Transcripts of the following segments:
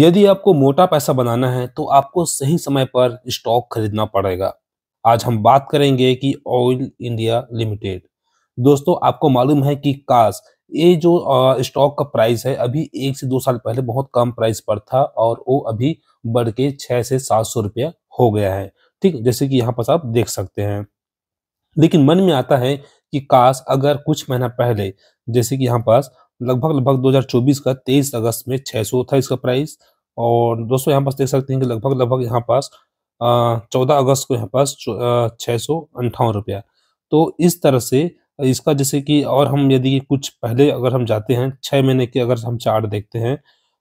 यदि आपको मोटा पैसा बनाना है तो आपको सही समय पर स्टॉक खरीदना पड़ेगा आज हम बात करेंगे कि ऑयल इंडिया लिमिटेड दोस्तों आपको मालूम है कि काश ये जो स्टॉक का प्राइस है अभी एक से दो साल पहले बहुत कम प्राइस पर था और वो अभी बढ़ के छः से सात सौ रुपया हो गया है ठीक जैसे कि यहाँ पर आप देख सकते हैं लेकिन मन में आता है कि काश अगर कुछ महीना पहले जैसे कि यहाँ पास लगभग लगभग 2024 का 23 अगस्त में 600 था इसका प्राइस और दोस्तों यहाँ पास देख सकते हैं कि लगभग लगभग यहाँ पास चौदह अगस्त को यहाँ पास छः सौ अंठावन रुपया तो इस तरह से इसका जैसे कि और हम यदि कुछ पहले अगर हम जाते हैं छः महीने के अगर हम चार्ट देखते हैं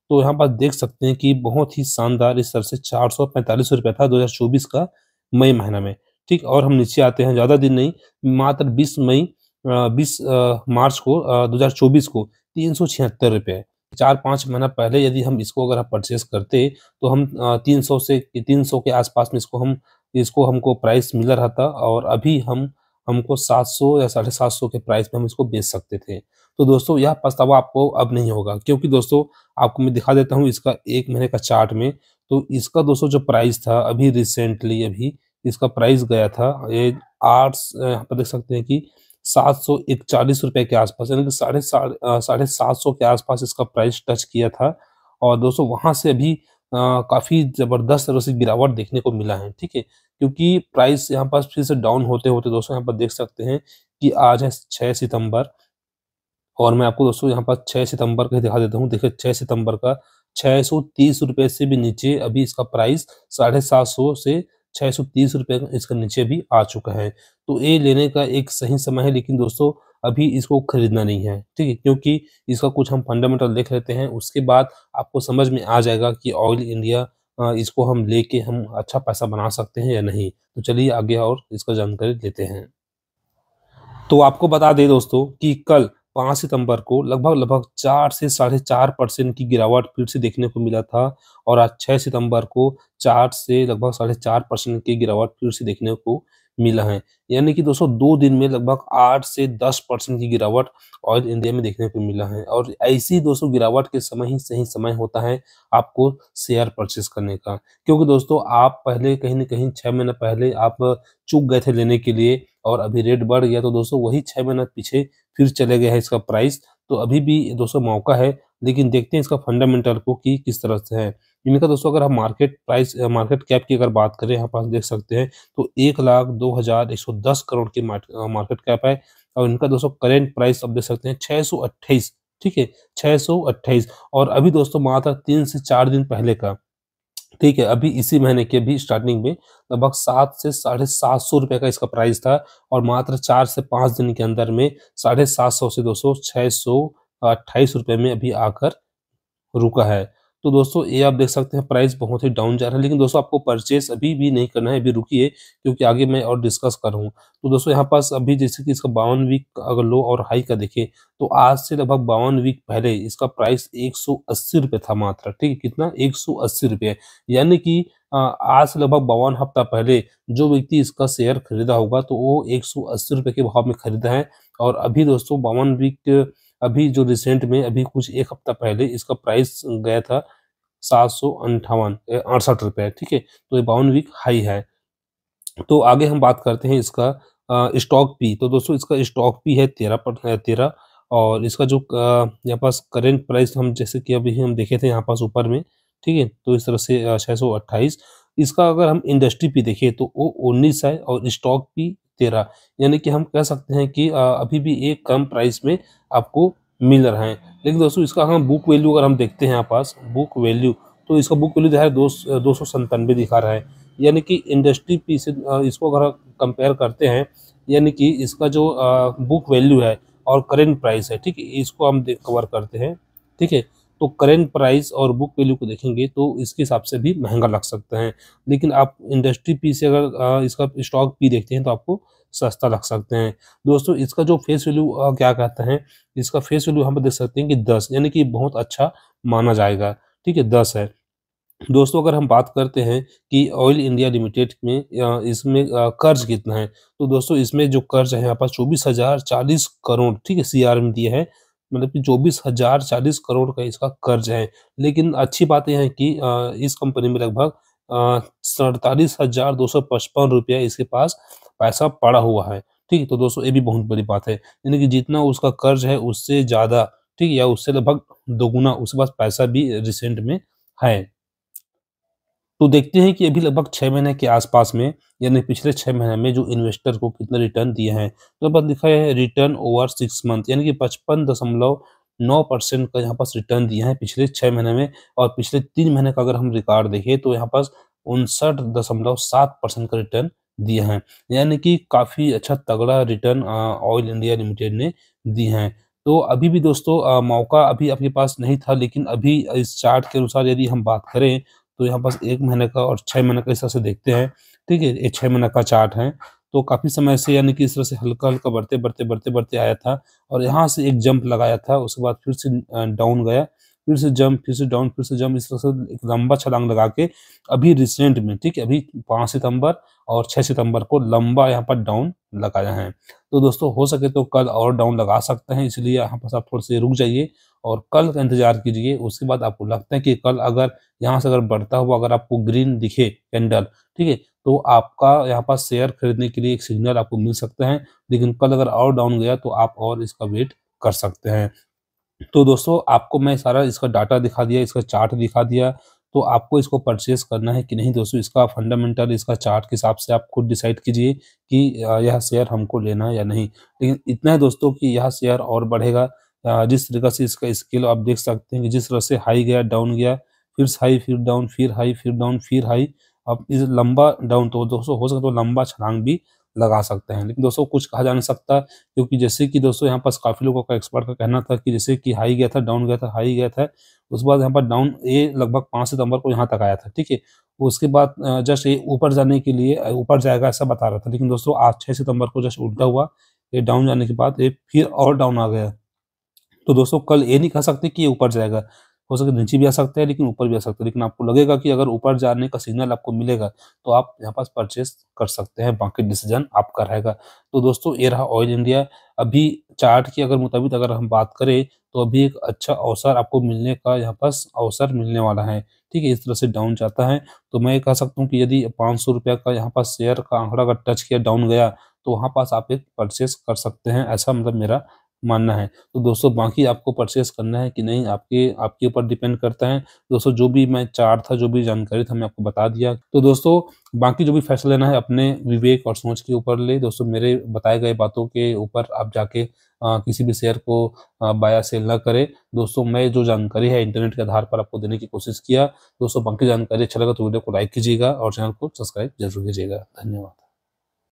तो यहाँ पास देख सकते हैं कि बहुत ही शानदार इस तरह से चार सौ पैंतालीस रुपया था दो का मई महीना में ठीक और हम नीचे आते हैं ज़्यादा दिन नहीं मात्र बीस मई बीस मार्च को दो हजार चौबीस को तीन सौ छिहत्तर रुपये चार पाँच महीना पहले यदि हम इसको अगर हम परचेस करते तो हम तीन सौ से तीन सौ के आसपास में इसको हम इसको हमको प्राइस मिला रहा था और अभी हम हमको सात सौ या साढ़े सात सौ के प्राइस में हम इसको बेच सकते थे तो दोस्तों यह पछतावा आपको अब नहीं होगा क्योंकि दोस्तों आपको मैं दिखा देता हूँ इसका एक महीने का चार्ट में तो इसका दोस्तों जो प्राइस था अभी रिसेंटली अभी इसका प्राइस गया था ये आठ आप देख सकते हैं कि सात सौ इकचालीस रुपए के आसपास यानी कि साढ़े साढ़े सात सौ के आसपास इसका प्राइस टच किया था और दोस्तों वहां से अभी काफ़ी ज़बरदस्त तरह से गिरावट देखने को मिला है ठीक है क्योंकि प्राइस यहाँ पर फिर से डाउन होते होते दोस्तों यहाँ पर देख सकते हैं कि आज है छः सितंबर और मैं आपको दोस्तों यहाँ पर छः सितंबर का दिखा देता हूँ देखिए छः सितंबर का छः सौ तीस रुपए से भी नीचे अभी इसका प्राइस साढ़े सात सौ से छः सौ तीस रुपये इसका नीचे भी आ चुका है तो ये लेने का एक सही समय है लेकिन दोस्तों अभी इसको खरीदना नहीं है ठीक है क्योंकि इसका कुछ हम फंडामेंटल देख लेते हैं उसके बाद आपको समझ में आ जाएगा कि ऑयल इंडिया इसको हम लेके हम अच्छा पैसा बना सकते हैं या नहीं तो चलिए आगे और इसका जानकारी लेते हैं तो आपको बता दें दोस्तों कि कल पाँच सितंबर को लगभग लगभग चार से साढ़े चार परसेंट की गिरावट फिर से देखने को मिला था और आज छः सितंबर को चार से लगभग साढ़े चार परसेंट की गिरावट फिर से देखने को मिला है यानी कि दोस्तों दो दिन में लगभग आठ से दस परसेंट की गिरावट ऑयल इंडिया में देखने को मिला है और ऐसी दोस्तों गिरावट के समय ही सही समय होता है आपको शेयर परचेस करने का क्योंकि दोस्तों आप पहले कहीं ना कहीं छः महीना पहले आप चुक गए थे लेने के लिए और अभी रेट बढ़ गया तो दोस्तों वही छः महीना पीछे फिर चले गए हैं इसका प्राइस तो अभी भी दोस्तों मौका है लेकिन देखते हैं इसका फंडामेंटल को कि किस तरह से है इनका दोस्तों अगर हम मार्केट प्राइस मार्केट कैप की अगर बात करें यहाँ पास देख सकते हैं तो एक लाख दो हजार एक सौ दस करोड़ की मार्केट कैप है और इनका दोस्तों करेंट प्राइस आप देख सकते हैं छः सौ अट्ठाईस ठीक है छः सौ अट्ठाईस और अभी दोस्तों मात्र तीन से चार दिन पहले का ठीक है अभी इसी महीने के भी स्टार्टिंग में लगभग सात से साढ़े सात सौ रुपये का इसका प्राइस था और मात्र चार से पाँच दिन के अंदर में साढ़े सात सौ से दो सौ छः सौ अट्ठाईस रुपये में अभी आकर रुका है तो दोस्तों ये आप देख सकते हैं प्राइस बहुत ही डाउन जा रहा है लेकिन दोस्तों आपको परचेस अभी भी नहीं करना है अभी रुकिए क्योंकि आगे मैं और डिस्कस कर रहा हूँ तो दोस्तों यहाँ पास अभी जैसे कि इसका बावन वीक अगर लो और हाई का देखें तो आज से लगभग बावन वीक पहले इसका प्राइस एक सौ था मात्र ठीक है कितना एक सौ यानी कि आज से लगभग बावन हफ्ता पहले जो व्यक्ति इसका शेयर खरीदा होगा तो वो एक के भाव में खरीदा है और अभी दोस्तों बावन वीक अभी जो रिसेंट में अभी कुछ एक हफ्ता पहले इसका प्राइस गया था सात सौ अंठावन अड़सठ रुपये ठीक है तो ये बावन वीक हाई है तो आगे हम बात करते हैं इसका स्टॉक पी तो दोस्तों इसका स्टॉक पी है तेरह पर तेरह और इसका जो यहाँ पास करेंट प्राइस हम जैसे कि अभी हम देखे थे यहाँ पास ऊपर में ठीक है तो इस तरह से छः इसका अगर हम इंडस्ट्री पी देखें तो वो उन्नीस है और स्टॉक पी तेरह यानी कि हम कह सकते हैं कि अभी भी एक कम प्राइस में आपको मिल रहा है लेकिन दोस्तों इसका हम बुक वैल्यू अगर हम देखते हैं यहाँ पास बुक वैल्यू तो इसका बुक वैल्यू जो है दो सौ संतानवे दिखा रहा है यानी कि इंडस्ट्री पी से इसको अगर कंपेयर करते हैं यानी कि इसका जो बुक वैल्यू है और करेंट प्राइस है ठीक है इसको हम कवर करते हैं ठीक है तो करेंट प्राइस और बुक वैल्यू को देखेंगे तो इसके हिसाब से भी महंगा लग सकता है लेकिन आप इंडस्ट्री पी से अगर इसका स्टॉक पी देखते हैं तो आपको सस्ता लग सकते हैं दोस्तों इसका जो फेस वैल्यू क्या कहते हैं इसका फेस वैल्यू हम देख सकते हैं कि दस यानी कि बहुत अच्छा माना जाएगा ठीक है दस है दोस्तों अगर हम बात करते हैं कि ऑयल इंडिया लिमिटेड में इसमें कर्ज कितना है तो दोस्तों इसमें जो कर्ज है यहाँ पास चौबीस हजार चालीस करोड़ ठीक है सी में दिया है मतलब कि चौबीस हजार चालीस करोड़ का इसका कर्ज है लेकिन अच्छी बात यह है कि इस कंपनी में लगभग सड़तालीस हजार दो सौ पचपन रुपया इसके पास पैसा पड़ा हुआ है ठीक तो दोस्तों ये भी बहुत बड़ी बात है यानी कि जितना उसका कर्ज है उससे ज़्यादा ठीक या उससे लगभग दोगुना उसके पास पैसा भी रिसेंट में है तो देखते हैं कि अभी लगभग छः महीने के आसपास में यानी पिछले छः महीने में जो इन्वेस्टर को कितने रिटर्न दिए हैं तो यहाँ पर लिखा है रिटर्न ओवर सिक्स मंथ यानी कि पचपन दशमलव नौ परसेंट का यहाँ पास रिटर्न दिया है पिछले छः महीने में और पिछले तीन महीने का अगर हम रिकॉर्ड देखें तो यहाँ पास उनसठ दशमलव सात परसेंट का रिटर्न दिए हैं यानी कि काफ़ी अच्छा तगड़ा रिटर्न ऑयल इंडिया लिमिटेड ने दिए हैं तो अभी भी दोस्तों आ, मौका अभी आपके पास नहीं था लेकिन अभी इस चार्ट के अनुसार यदि हम बात करें तो यहाँ पास एक महीने का और छः महीने का इस तरह से देखते हैं ठीक है ये छः महीने का चार्ट है तो काफ़ी समय से यानी कि इस तरह से हल्का हल्का बढ़ते बढ़ते बढ़ते बढ़ते आया था और यहाँ से एक जंप लगाया था उसके बाद फिर से डाउन गया फिर से जंप फिर से डाउन फिर से जंप इस तरह से एक लंबा छलांग लगा के अभी रिसेंट में ठीक है अभी पाँच सितंबर और छः सितंबर को लंबा यहाँ पर डाउन लगाया है तो दोस्तों हो सके तो कल और डाउन लगा सकते हैं इसलिए यहाँ पर आप थोड़े से रुक जाइए और कल का इंतजार कीजिए उसके बाद आपको लगता है कि कल अगर यहाँ से अगर बढ़ता हुआ अगर आपको ग्रीन दिखे कैंडल ठीक है तो आपका यहाँ पर शेयर खरीदने के लिए एक सिग्नल आपको मिल सकता है लेकिन कल अगर और डाउन गया तो आप और इसका वेट कर सकते हैं तो दोस्तों आपको मैं सारा इसका डाटा दिखा दिया इसका चार्ट दिखा दिया तो आपको इसको परचेस करना है कि नहीं दोस्तों इसका फंडामेंटल इसका चार्ट के हिसाब से आप खुद डिसाइड कीजिए कि यह शेयर हमको लेना है या नहीं लेकिन इतना है दोस्तों कि यह शेयर और बढ़ेगा जिस तरीके से इसका स्केल आप देख सकते हैं कि जिस तरह से हाई गया डाउन गया फिर हाई फिर डाउन फिर हाई फिर डाउन फिर हाई अब इस लंबा डाउन तो दोस्तों हो सकता तो लंबा छलांग भी लगा सकते हैं लेकिन दोस्तों कुछ कहा जा नहीं सकता क्योंकि जैसे कि दोस्तों यहाँ पास काफ़ी लोगों का एक्सपर्ट का कहना था कि जैसे कि हाई गया था डाउन गया था हाई गया था उस बाद यहाँ पर डाउन ए लगभग पाँच सितंबर को यहाँ तक आया था ठीक है उसके बाद जस्ट ये ऊपर जाने के लिए ऊपर जाएगा ऐसा बता रहा था लेकिन दोस्तों आज छः सितंबर को जस्ट उल्टा हुआ ये डाउन जाने के बाद ये फिर और डाउन आ गया तो दोस्तों कल ये नहीं कह सकते कि ये ऊपर जाएगा हो सके नीचे भी आ सकते हैं लेकिन ऊपर भी आ सकते हैं लेकिन आपको लगेगा कि अगर ऊपर जाने का सिग्नल आपको मिलेगा तो आप यहाँ पास परचेस कर सकते हैं बाकी डिसीजन आपका रहेगा तो दोस्तों ये रहा ऑयल इंडिया अभी चार्ट के अगर मुताबिक अगर हम बात करें तो अभी एक अच्छा अवसर आपको मिलने का यहाँ पास अवसर मिलने वाला है ठीक है इस तरह से डाउन जाता है तो मैं कह सकता हूँ कि यदि पाँच का यहाँ पास शेयर का आंकड़ा अगर टच किया डाउन गया तो वहाँ पास आप एक परचेस कर सकते हैं ऐसा मतलब मेरा मानना है तो दोस्तों बाकी आपको परचेस करना है कि नहीं आपके आपके ऊपर डिपेंड करता है दोस्तों जो भी मैं चार था जो भी जानकारी था मैं आपको बता दिया तो दोस्तों बाकी जो भी फैसला लेना है अपने विवेक और सोच के ऊपर ले दोस्तों मेरे बताए गए बातों के ऊपर आप जाके आ, किसी भी शेयर को बाया सेल ना करें दोस्तों मैं जो जानकारी है इंटरनेट के आधार पर आपको देने की कोशिश किया दोस्तों बाकी जानकारी अच्छा लगा तो वीडियो को लाइक कीजिएगा और चैनल को सब्सक्राइब जरूर कीजिएगा धन्यवाद